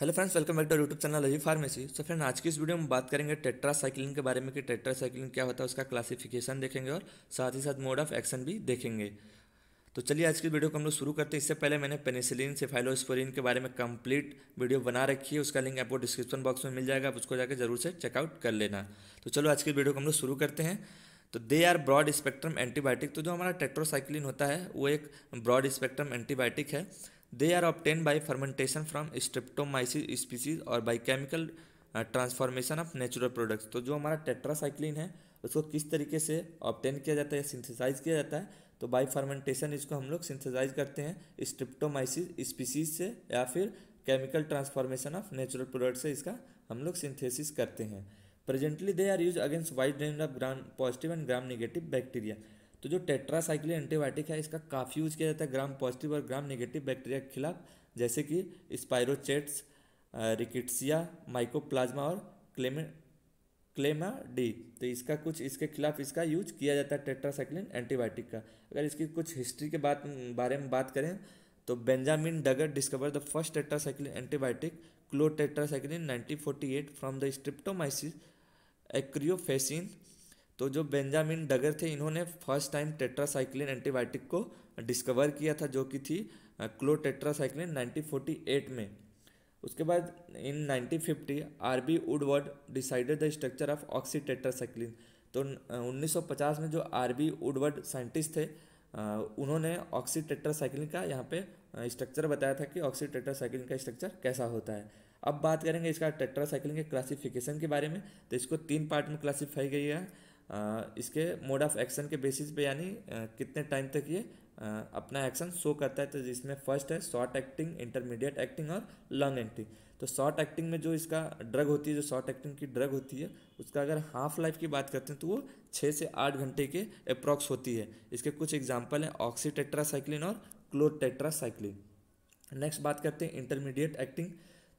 hello friends welcome back to YouTube channel Aji pharmacy so friend आज की इस video में बात करेंगे टेट्रा साइकिलिन के बारे में कि टेट्रा साइकिलिन क्या होता है उसका क्लासिफिकेशन देखेंगे और साथ ही साथ मोड ऑफ एक्शन भी देखेंगे तो चलिए आज की वीडियो को हम लोग शुरू करते हैं इससे पहले मैंने पेनिसिलिन से फाइलोस्पोरिन के बारे में कंप्लीट वीडियो बना रखी है उसका लिंक आपको डिस्क्रिप्शन बॉक्स में मिल जाएगा आप उसको जाकर जरूर से चेकआउट कर लेना तो चलो आज की वीडियो को हम लोग शुरू करते हैं तो they are broad spectrum antibiotic तो जो हमारा टेट्रोसाइक्लिन होता है वो एक ब्रॉड स्पेक्ट्रम एंटीबायोटिक है they are obtained by fermentation from streptomyces species और by chemical transformation of natural products तो जो हमारा टेट्रासाइक्लिन है उसको किस तरीके से ऑप्टेन किया जाता है या सिंथेसाइज किया जाता है तो बाई फर्मेंटेशन इसको हम लोग सिंथेसाइज करते हैं स्ट्रिप्टोमाइसिस स्पीसीज से या फिर chemical transformation of natural product से इसका हम लोग सिंथेसिस करते हैं presently they are used against wide range of gram positive and gram negative bacteria तो जो टेट्रासाइक्लिन एंटीबायोटिक है इसका काफ़ी यूज किया जाता है ग्राम पॉजिटिव और ग्राम नेगेटिव बैक्टीरिया के खिलाफ जैसे कि स्पायरोचेट्स रिकिट्सिया माइकोप्लाज्मा और क्लेमे क्लेमा डी तो इसका कुछ इसके खिलाफ इसका यूज किया जाता है टेट्रासाइक्लिन एंटीबायोटिक का अगर इसकी कुछ हिस्ट्री के बात बारे में बात करें तो Benjamin Duggar discover the first tetracycline antibiotic chlortetracycline 1948 from the streptomyces aureofaciens तो जो बेंजामिन डगर थे इन्होंने फर्स्ट टाइम टेट्रासाइक्लिन एंटीबायोटिक को डिस्कवर किया था जो कि थी क्लो टेट्रासाइक्लिन 1948 में उसके बाद in 1950 R B Woodward decided the structure of oxy तो 1950 में जो आर बी वुडवर्ड साइंटिस्ट थे उन्होंने ऑक्सी टेट्रासाइक्लिन का यहाँ पे स्ट्रक्चर बताया था कि ऑक्सी टेट्रासाइक्लिन का स्ट्रक्चर कैसा होता है अब बात करेंगे इसका टेट्रासाइक्लिन के क्लासिफिकेशन के बारे में तो इसको तीन पार्ट में क्लासीफाई गई है इसके मोड ऑफ एक्शन के बेसिस पे यानी कितने टाइम तक ये अपना एक्शन शो करता है तो जिसमें फर्स्ट है शॉर्ट एक्टिंग इंटरमीडिएट एक्टिंग और लॉन्ग एक्टिंग तो शॉर्ट एक्टिंग में जो इसका ड्रग होती है जो शॉर्ट एक्टिंग की ड्रग होती है उसका अगर हाफ लाइफ की बात करते हैं तो वो छः से आठ घंटे के अप्रॉक्स होती है इसके कुछ एग्जाम्पल हैं ऑक्सीटेट्रासाइक्लिन और क्लोटेट्रासाइक्लिन नेक्स्ट बात करते हैं इंटरमीडिएट एक्टिंग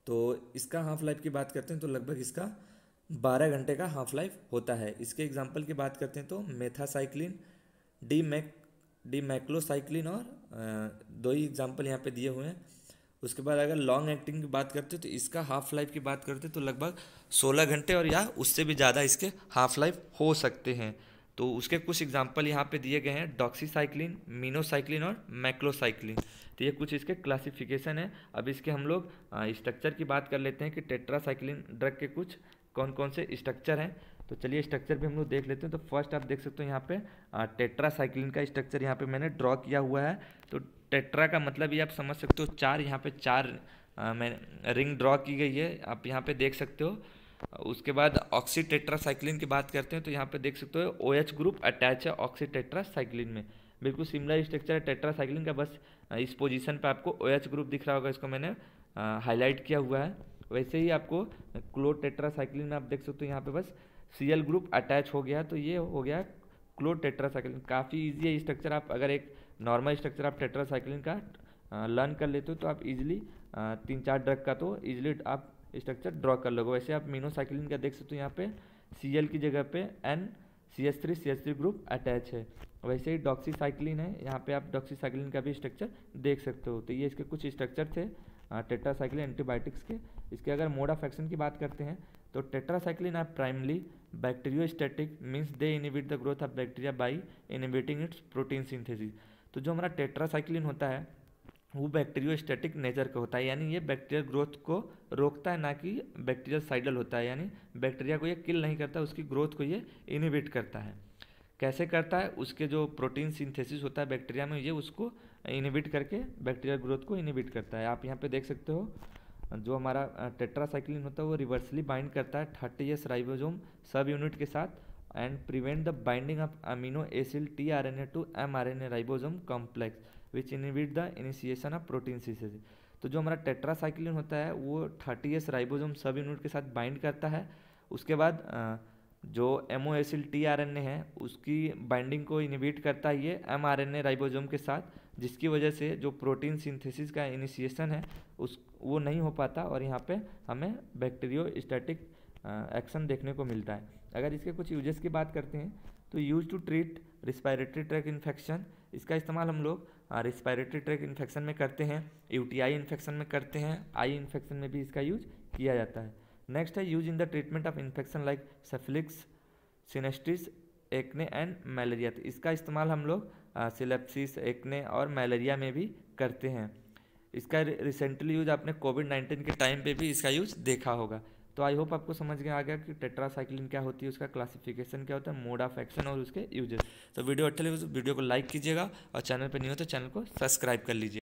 तो इसका हाफ लाइफ की बात करते हैं तो लगभग इसका बारह घंटे का हाफ लाइफ होता है इसके एग्जाम्पल की बात करते हैं तो methacycline de mec demeclocycline और दो ही एग्जाम्पल यहाँ पे दिए हुए हैं उसके बाद अगर लॉन्ग एक्टिंग की बात करते हैं तो इसका हाफ लाइफ की बात करते हैं तो लगभग सोलह घंटे और या उससे भी ज़्यादा इसके हाफ लाइफ हो सकते हैं तो उसके कुछ एग्जाम्पल यहाँ पे दिए गए हैं डॉक्सीसाइक्लिन मीनोसाइक्लिन और मैक्लोसाइक्लिन तो ये कुछ इसके क्लासिफिकेशन है अब इसके हम लोग स्ट्रक्चर की बात कर लेते हैं कि टेट्रासाइक्लिन ड्रग के कुछ कौन कौन से स्ट्रक्चर हैं तो चलिए स्ट्रक्चर भी हम लोग देख लेते हैं तो फर्स्ट आप देख सकते हो यहाँ पे टेट्रासाइक्लिन का स्ट्रक्चर यहाँ पे मैंने ड्रॉ किया हुआ है तो टेट्रा का मतलब ये आप समझ सकते हो चार यहाँ पे चार मैं रिंग ड्रॉ की गई है आप यहाँ पे देख सकते हो उसके बाद ऑक्सी साइक्लिन की बात करते हैं तो यहाँ पे देख सकते हो ओ OH ग्रुप अटैच है ऑक्सी साइक्लिन में बिल्कुल सिमिलर स्ट्रक्चर है टेट्रासाइक्लिन का बस इस पोजिशन पर आपको ओ OH ग्रुप दिख रहा होगा इसको मैंने हाईलाइट किया हुआ है वैसे ही आपको क्लोटेट्रासाइक्लिन में आप देख सकते हो यहाँ पे बस सी ग्रुप अटैच हो गया तो ये हो गया क्लोटेट्रासाइक्लिन काफ़ी ईजी है स्ट्रक्चर आप अगर एक नॉर्मल स्ट्रक्चर आप टेट्रासाइक्लिन का लर्न कर लेते हो तो आप इजीली तीन चार ड्रग का तो इजीली आप स्ट्रक्चर ड्रॉ कर लोगे वैसे आप मीनोसाइक्लिन का देख सकते हो यहाँ पर सी की जगह पे N C S three C S three group attach है वैसे ही डॉक्सीसाइक्लिन है यहाँ पे आप डॉक्सीसाइक्लिन का भी स्ट्रक्चर देख सकते हो तो ये इसके कुछ स्ट्रक्चर थे टेट्रासाइक्लिन एंटीबायोटिक्स के इसके अगर मोड ऑफ एक्शन की बात करते हैं तो tetracycline are primarily static means they inhibit the growth of bacteria by inhibiting its protein synthesis तो जो हमारा टेट्रासाइक्लिन होता है वो स्टेटिक नेचर का होता है यानी ये बैक्टीरियल ग्रोथ को रोकता है ना कि बैक्टीरियल साइडल होता है यानी बैक्टीरिया को ये किल नहीं करता उसकी ग्रोथ को ये इनिबिट करता है कैसे करता है उसके जो प्रोटीन सिंथेसिस होता है बैक्टीरिया में ये उसको इनिबिट करके बैक्टीरियल ग्रोथ को इनिबिट करता है आप यहाँ पे देख सकते हो जो हमारा टेट्रासाइक्लिन होता है वो रिवर्सली बाइंड करता है thirty S ribosome sub unit के साथ and prevent the binding of amino acyl T R N A to M R N A ribosome complex which inhibit the initiation of protein सीसेज तो जो हमारा tetracycline होता है वो thirty S ribosome sub unit के साथ बाइंड करता है उसके बाद जो amino acyl T R N A है उसकी बाइंडिंग को इनिबिट करता है ये M R N A ribosome के साथ जिसकी वजह से जो प्रोटीन सिंथेसिस का इनिशिएशन है उस वो नहीं हो पाता और यहाँ पे हमें बैक्टीरियो स्टैटिक एक्शन देखने को मिलता है अगर इसके कुछ यूजेस की बात करते हैं तो used to treat respiratory tract infection इसका इस्तेमाल हम लोग रिस्पायरेटरी ट्रैक इन्फेक्शन में करते हैं यूटीआई इन्फेक्शन में करते हैं आई इन्फेक्शन में भी इसका यूज किया जाता है नेक्स्ट है used in the treatment of infection like syphilis sinusitis acne and malaria तो इसका इस्तेमाल हम लोग सिलेप्सिस एक्ने और मलेरिया में भी करते हैं इसका रिसेंटली यूज आपने कोविड नाइन्टीन के टाइम पे भी इसका यूज देखा होगा तो आई होप आपको समझ में आ गया कि टेट्रासाइक्लिन क्या होती है उसका क्लासिफिकेशन क्या होता है मोड ऑफ एक्शन और उसके यूजेस तो वीडियो अच्छा लगे वीडियो तो को लाइक कीजिएगा और चैनल पर नहीं हो तो चैनल को सब्सक्राइब कर लीजिए